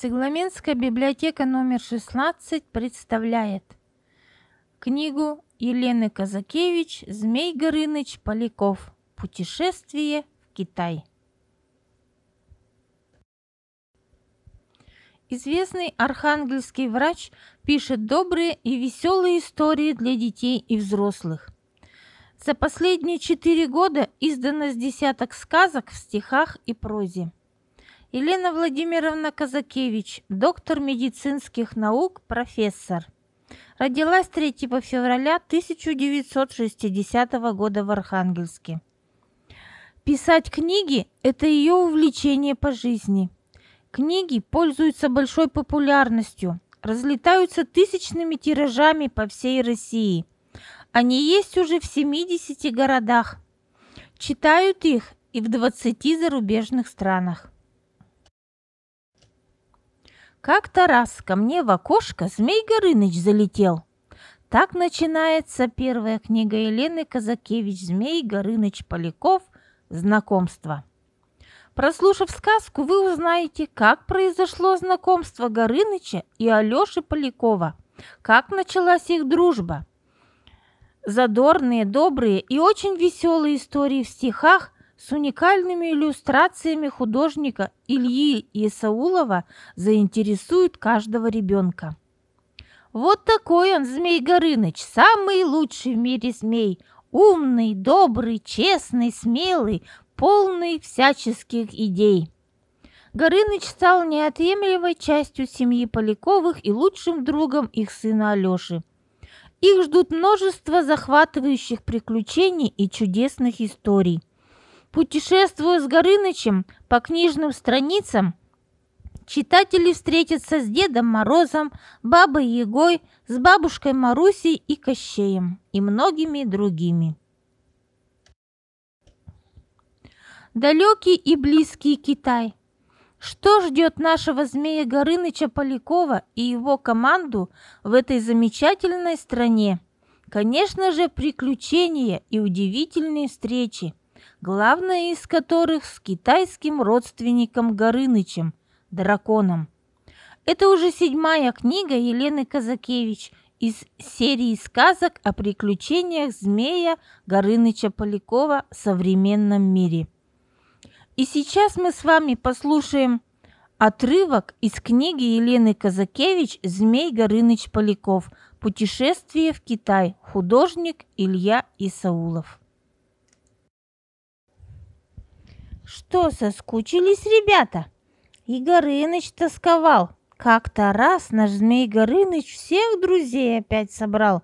Цегламенская библиотека номер 16 представляет книгу Елены Казакевич «Змей Горыныч Поляков. Путешествие в Китай». Известный архангельский врач пишет добрые и веселые истории для детей и взрослых. За последние четыре года издано с десяток сказок в стихах и прозе. Елена Владимировна Казакевич, доктор медицинских наук, профессор. Родилась 3 февраля 1960 года в Архангельске. Писать книги – это ее увлечение по жизни. Книги пользуются большой популярностью, разлетаются тысячными тиражами по всей России. Они есть уже в 70 городах. Читают их и в 20 зарубежных странах. Как-то раз ко мне в окошко Змей Горыныч залетел. Так начинается первая книга Елены Казакевич «Змей Горыныч Поляков. Знакомство». Прослушав сказку, вы узнаете, как произошло знакомство Горыныча и Алёши Полякова, как началась их дружба. Задорные, добрые и очень веселые истории в стихах – с уникальными иллюстрациями художника Ильи Исаулова заинтересует каждого ребенка. Вот такой он, Змей Горыныч, самый лучший в мире змей. Умный, добрый, честный, смелый, полный всяческих идей. Горыныч стал неотъемлемой частью семьи Поляковых и лучшим другом их сына Алёши. Их ждут множество захватывающих приключений и чудесных историй. Путешествуя с Горынычем по книжным страницам, читатели встретятся с Дедом Морозом, Бабой Егой, с бабушкой Марусей и Кощеем и многими другими. Далекий и близкий Китай. Что ждет нашего змея Горыныча Полякова и его команду в этой замечательной стране? Конечно же, приключения и удивительные встречи – главная из которых с китайским родственником Горынычем, драконом. Это уже седьмая книга Елены Казакевич из серии сказок о приключениях змея Горыныча Полякова в современном мире. И сейчас мы с вами послушаем отрывок из книги Елены Казакевич «Змей Горыныч Поляков. Путешествие в Китай. Художник Илья Исаулов». Что, соскучились ребята? И Горыныч тосковал. Как-то раз наш Змей Горыныч всех друзей опять собрал.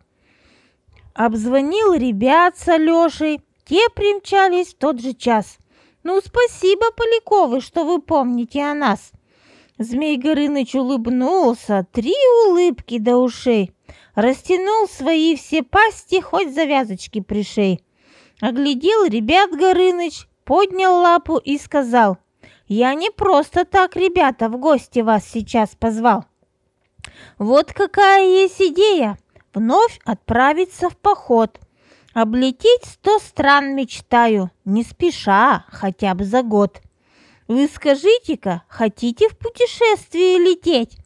Обзвонил ребят с Алешей. Те примчались в тот же час. Ну, спасибо, Поляковы, что вы помните о нас. Змей Горыныч улыбнулся, три улыбки до ушей. Растянул свои все пасти, хоть завязочки пришей. Оглядел ребят Горыныч, поднял лапу и сказал, «Я не просто так, ребята, в гости вас сейчас позвал. Вот какая есть идея – вновь отправиться в поход. Облететь сто стран мечтаю, не спеша, хотя бы за год. Вы скажите-ка, хотите в путешествие лететь?»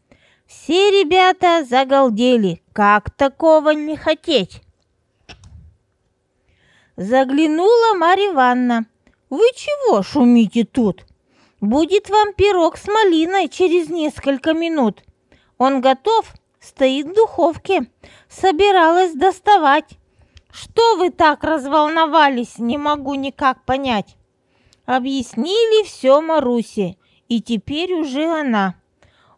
Все ребята загалдели, как такого не хотеть? Заглянула Марья Ивановна «Вы чего шумите тут? Будет вам пирог с малиной через несколько минут. Он готов, стоит в духовке. Собиралась доставать. Что вы так разволновались, не могу никак понять». Объяснили все Марусе, и теперь уже она.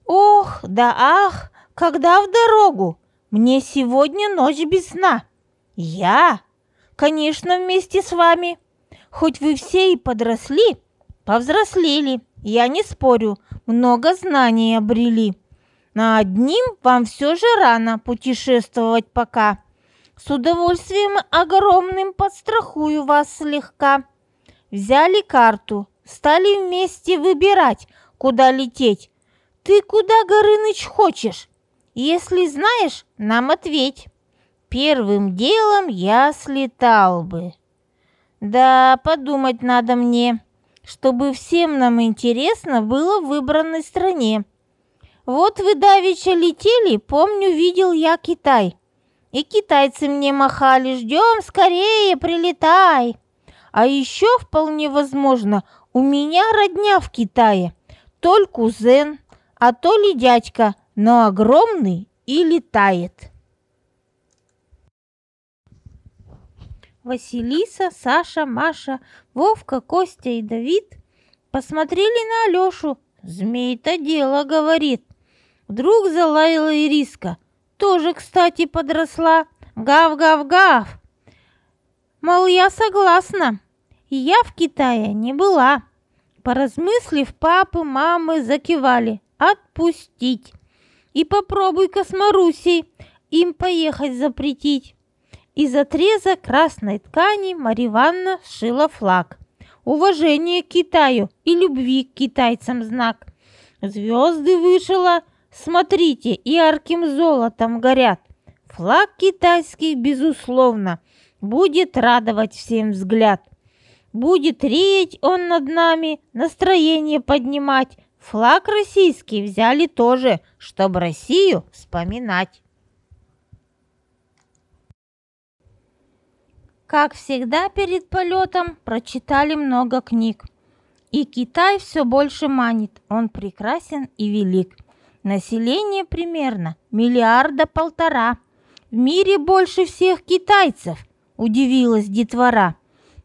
«Ох, да ах, когда в дорогу? Мне сегодня ночь без сна. Я, конечно, вместе с вами» хоть вы все и подросли, повзрослели, я не спорю, много знаний обрели. На одним вам все же рано путешествовать пока. С удовольствием огромным подстрахую вас слегка. Взяли карту, стали вместе выбирать, куда лететь. Ты куда, Горыныч, хочешь? Если знаешь, нам ответь. Первым делом я слетал бы. Да, подумать надо мне, чтобы всем нам интересно было в выбранной стране. Вот вы давеча летели, помню, видел я Китай. И китайцы мне махали, ждем скорее, прилетай. А еще вполне возможно, у меня родня в Китае. То ли кузен, а то ли дядька, но огромный и летает. Василиса, Саша, Маша, Вовка, Костя и Давид посмотрели на Алёшу. «Змей-то дело», — говорит. Вдруг залаяла Ириска. Тоже, кстати, подросла. Гав-гав-гав. Мол, я согласна. И я в Китае не была. Поразмыслив, папы, мамы закивали. Отпустить. И попробуй косморусей им поехать запретить. Из отреза красной ткани Мариванна Ивановна сшила флаг. Уважение к Китаю и любви к китайцам знак. Звезды вышила, смотрите, и ярким золотом горят. Флаг китайский, безусловно, будет радовать всем взгляд. Будет реять он над нами, настроение поднимать. Флаг российский взяли тоже, чтобы Россию вспоминать. Как всегда перед полетом прочитали много книг. И Китай все больше манит, он прекрасен и велик. Население примерно миллиарда полтора. В мире больше всех китайцев, удивилась детвора.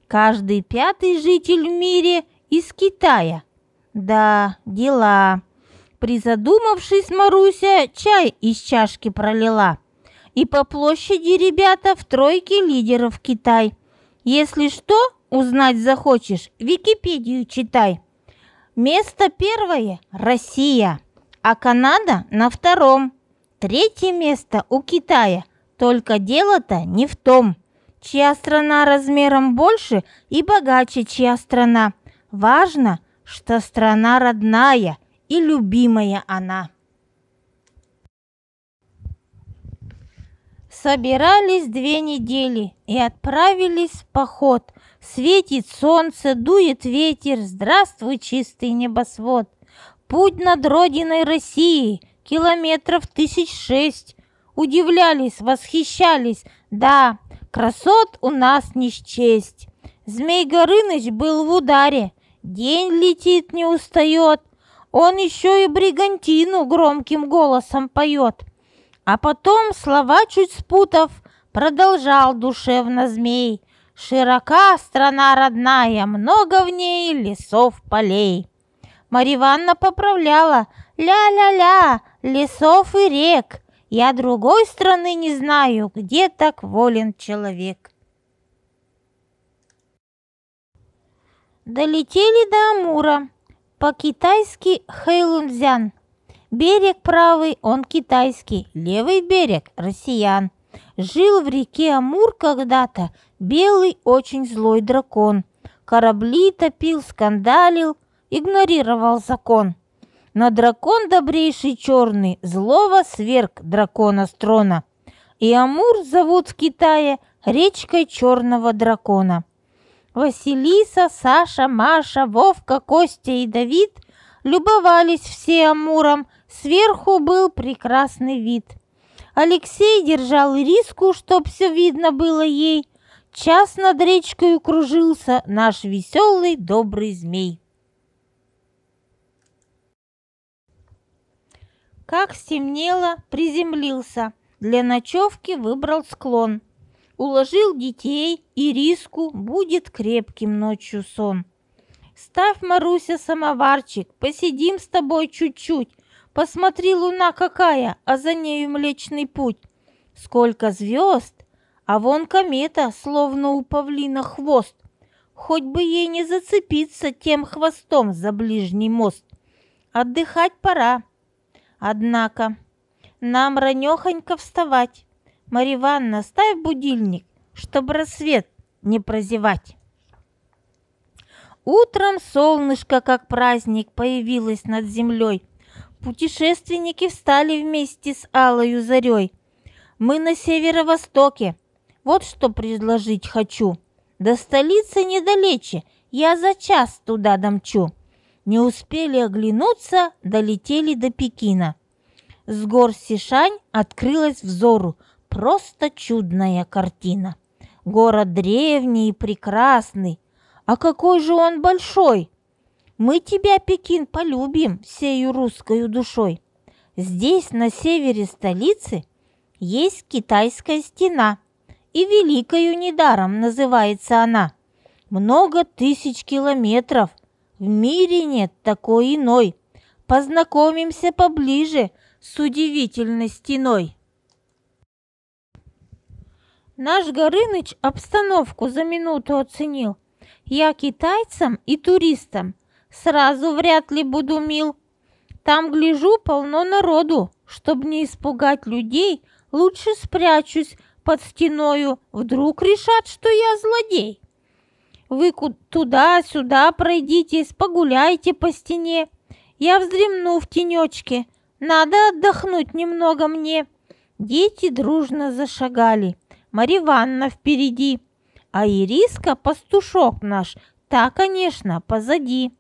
Каждый пятый житель в мире из Китая. Да, дела. Призадумавшись, Маруся чай из чашки пролила. И по площади, ребята, в тройке лидеров Китай. Если что, узнать захочешь, Википедию читай. Место первое – Россия, а Канада на втором. Третье место у Китая, только дело-то не в том. Чья страна размером больше и богаче, чья страна. Важно, что страна родная и любимая она. Собирались две недели и отправились в поход. Светит солнце, дует ветер, здравствуй, чистый небосвод. Путь над родиной России, километров тысяч шесть. Удивлялись, восхищались, да, красот у нас не счесть. Змей Горыныч был в ударе, день летит, не устает. Он еще и бригантину громким голосом поет — а потом, слова чуть спутав, продолжал душевно змей. Широка страна родная, много в ней лесов, полей. Мариванна поправляла. Ля-ля-ля, лесов и рек. Я другой страны не знаю, где так волен человек. Долетели до Амура. По-китайски Хэйлунцзян. Берег правый, он китайский, левый берег – россиян. Жил в реке Амур когда-то белый очень злой дракон. Корабли топил, скандалил, игнорировал закон. Но дракон добрейший черный злого сверг дракона с И Амур зовут в Китае речкой черного дракона. Василиса, Саша, Маша, Вовка, Костя и Давид любовались все Амуром – Сверху был прекрасный вид. Алексей держал риску, чтоб все видно было ей. Час над речкой кружился наш веселый добрый змей. Как стемнело, приземлился. Для ночевки выбрал склон. Уложил детей и риску, будет крепким ночью сон. Ставь, Маруся, самоварчик, посидим с тобой чуть-чуть, Посмотри, луна какая, а за нею Млечный Путь. Сколько звезд, а вон комета, словно у павлина хвост. Хоть бы ей не зацепиться тем хвостом за ближний мост. Отдыхать пора. Однако нам ранехонько вставать. Мариванна, Ивановна, ставь будильник, чтобы рассвет не прозевать. Утром солнышко, как праздник, появилось над землей – Путешественники встали вместе с Алою Зарей. Мы на северо-востоке. Вот что предложить хочу. До столицы недалече, я за час туда домчу. Не успели оглянуться, долетели до Пекина. С гор Сишань открылась взору просто чудная картина. Город древний и прекрасный. А какой же он большой! Мы тебя, Пекин, полюбим всею русской душой. Здесь, на севере столицы, есть китайская стена, и великою недаром называется она. Много тысяч километров. В мире нет такой иной. Познакомимся поближе с удивительной стеной. Наш Горыныч обстановку за минуту оценил. Я китайцам и туристам – Сразу вряд ли буду мил. Там, гляжу, полно народу. Чтобы не испугать людей, лучше спрячусь под стеною. Вдруг решат, что я злодей. Вы туда-сюда пройдитесь, погуляйте по стене. Я вздремну в тенечке. Надо отдохнуть немного мне. Дети дружно зашагали. Марья Ивановна впереди, а Ириска, пастушок наш, та, конечно, позади.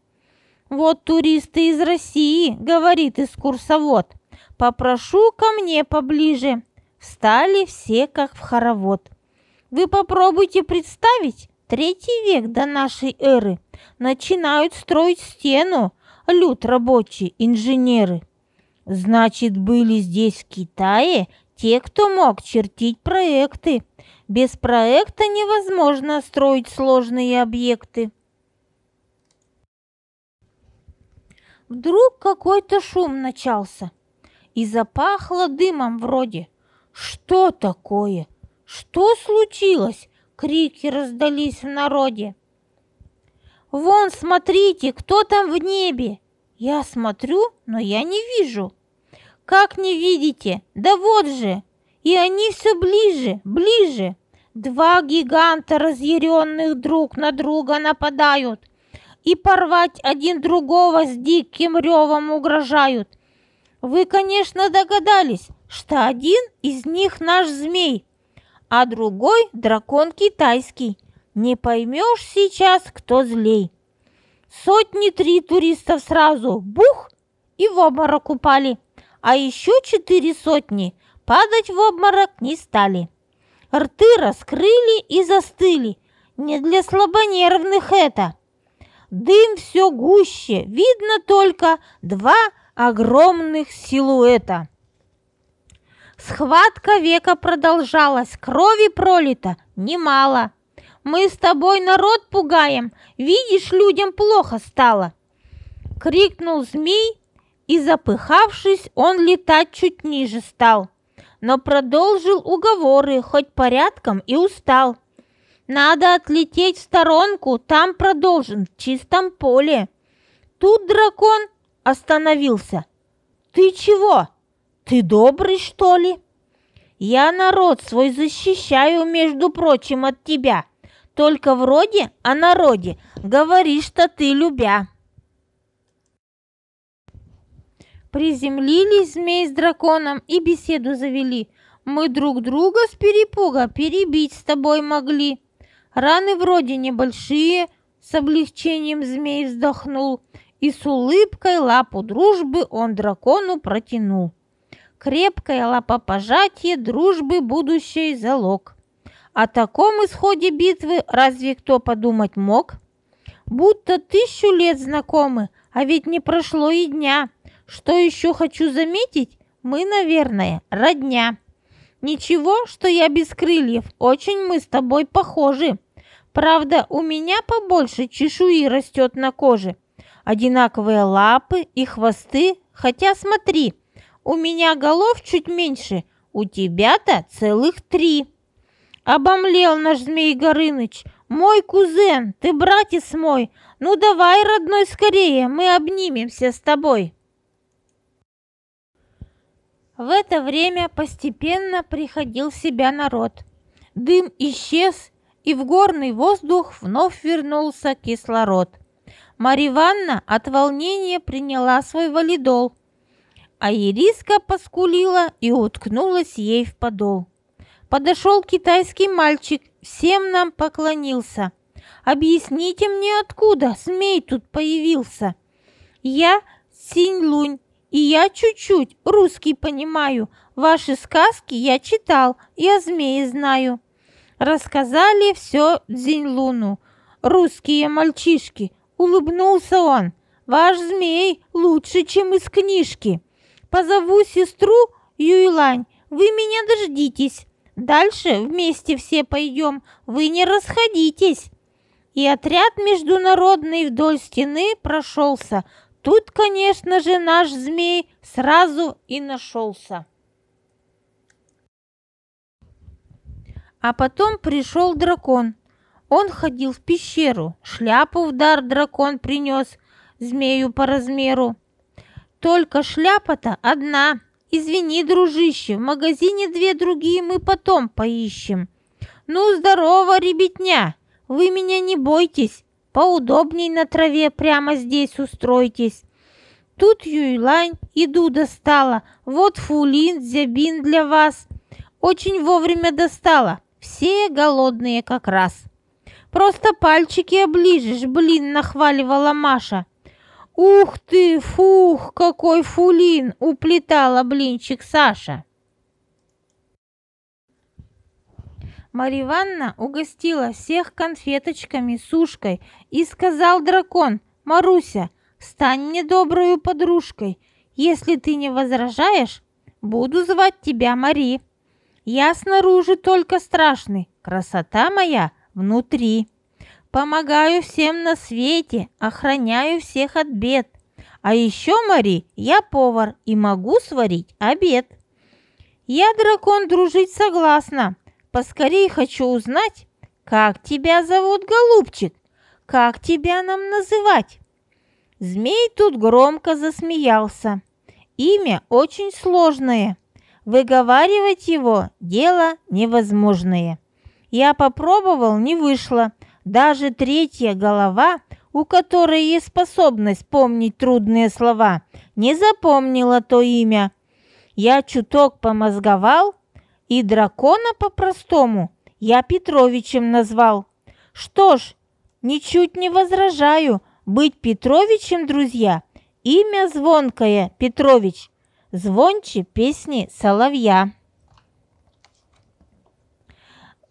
«Вот туристы из России», — говорит экскурсовод. «Попрошу ко мне поближе». Встали все, как в хоровод. Вы попробуйте представить, третий век до нашей эры начинают строить стену, люд рабочие, инженеры. Значит, были здесь в Китае те, кто мог чертить проекты. Без проекта невозможно строить сложные объекты. Вдруг какой-то шум начался и запахло дымом вроде. Что такое? Что случилось? Крики раздались в народе. Вон, смотрите, кто там в небе? Я смотрю, но я не вижу. Как не видите? Да вот же! И они все ближе, ближе. Два гиганта, разъяренных друг на друга, нападают – и порвать один другого с диким ревом угрожают. Вы, конечно, догадались, что один из них наш змей, а другой дракон китайский. Не поймешь сейчас, кто злей. Сотни три туристов сразу бух и в обморок упали, а еще четыре сотни падать в обморок не стали. Рты раскрыли и застыли. Не для слабонервных это – Дым все гуще, видно только два огромных силуэта. Схватка века продолжалась, крови пролито немало. Мы с тобой народ пугаем, видишь, людям плохо стало. Крикнул змей, и запыхавшись, он летать чуть ниже стал. Но продолжил уговоры, хоть порядком и устал. Надо отлететь в сторонку, там продолжим, в чистом поле. Тут дракон остановился. Ты чего? Ты добрый, что ли? Я народ свой защищаю, между прочим, от тебя. Только вроде о народе говоришь, что ты любя. Приземлились змей с драконом и беседу завели. Мы друг друга с перепуга перебить с тобой могли. Раны вроде небольшие, с облегчением змей вздохнул, и с улыбкой лапу дружбы он дракону протянул. Крепкое лапопожатие дружбы – будущий залог. О таком исходе битвы разве кто подумать мог? Будто тысячу лет знакомы, а ведь не прошло и дня. Что еще хочу заметить, мы, наверное, родня. Ничего, что я без крыльев, очень мы с тобой похожи. Правда, у меня побольше чешуи растет на коже. Одинаковые лапы и хвосты, хотя смотри, у меня голов чуть меньше, у тебя-то целых три. Обомлел наш Змей Горыныч. Мой кузен, ты братец мой, ну давай, родной, скорее, мы обнимемся с тобой. В это время постепенно приходил в себя народ. Дым исчез, и в горный воздух вновь вернулся кислород. Марья Ивановна от волнения приняла свой валидол, а Ириска поскулила и уткнулась ей в подол. Подошел китайский мальчик, всем нам поклонился. «Объясните мне, откуда змей тут появился?» «Я Синь-Лунь, и я чуть-чуть русский понимаю. Ваши сказки я читал, я змеи знаю» рассказали все Дзинь-Луну. мальчишки!» — улыбнулся он. «Ваш змей лучше, чем из книжки. Позову сестру Юйлань, вы меня дождитесь. Дальше вместе все пойдем, вы не расходитесь». И отряд международный вдоль стены прошелся. Тут, конечно же, наш змей сразу и нашелся. А потом пришел дракон. Он ходил в пещеру, шляпу в дар дракон принес, змею по размеру. Только шляпа-то одна. Извини, дружище, в магазине две другие мы потом поищем. Ну, здорово, ребятня, вы меня не бойтесь, поудобней на траве прямо здесь устройтесь. Тут Юйлань еду достала, вот фулин, зябин для вас. Очень вовремя достала, все голодные как раз. Просто пальчики оближешь, блин, нахваливала Маша. Ух ты, фух, какой фулин, уплетала блинчик Саша. Марья Ивановна угостила всех конфеточками, сушкой и сказал дракон, «Маруся, стань мне доброю подружкой. Если ты не возражаешь, буду звать тебя Мари». Я снаружи только страшный, красота моя внутри. Помогаю всем на свете, охраняю всех от бед. А еще, Мари, я повар и могу сварить обед. Я, дракон, дружить согласна. Поскорей хочу узнать, как тебя зовут, голубчик? Как тебя нам называть? Змей тут громко засмеялся. Имя очень сложное – Выговаривать его – дело невозможное. Я попробовал, не вышло. Даже третья голова, у которой есть способность помнить трудные слова, не запомнила то имя. Я чуток помозговал, и дракона по-простому я Петровичем назвал. Что ж, ничуть не возражаю, быть Петровичем, друзья. Имя звонкое, Петрович – звонче песни соловья.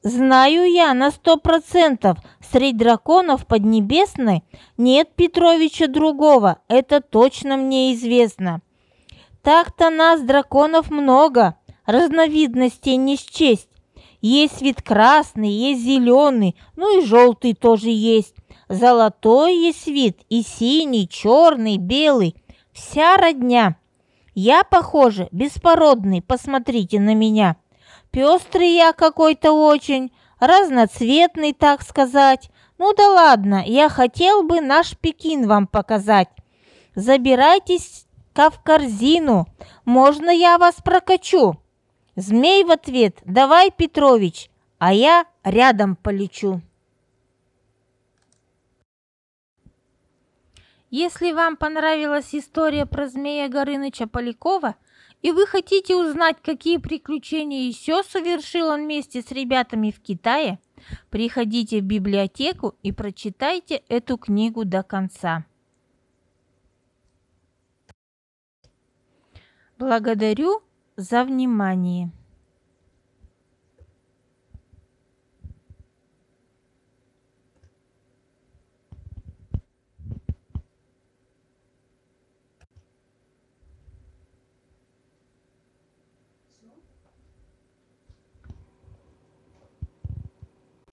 Знаю я на сто процентов, среди драконов Поднебесной нет Петровича другого, это точно мне известно. Так-то нас, драконов, много, разновидностей не счесть. Есть вид красный, есть зеленый, ну и желтый тоже есть. Золотой есть вид, и синий, черный, белый. Вся родня я, похоже, беспородный, посмотрите на меня. Пестрый я какой-то очень, разноцветный, так сказать. Ну да ладно, я хотел бы наш Пекин вам показать. Забирайтесь ка в корзину, можно я вас прокачу?» Змей в ответ «Давай, Петрович, а я рядом полечу». Если вам понравилась история про змея Горыныча Полякова, и вы хотите узнать, какие приключения еще совершил он вместе с ребятами в Китае, приходите в библиотеку и прочитайте эту книгу до конца. Благодарю за внимание.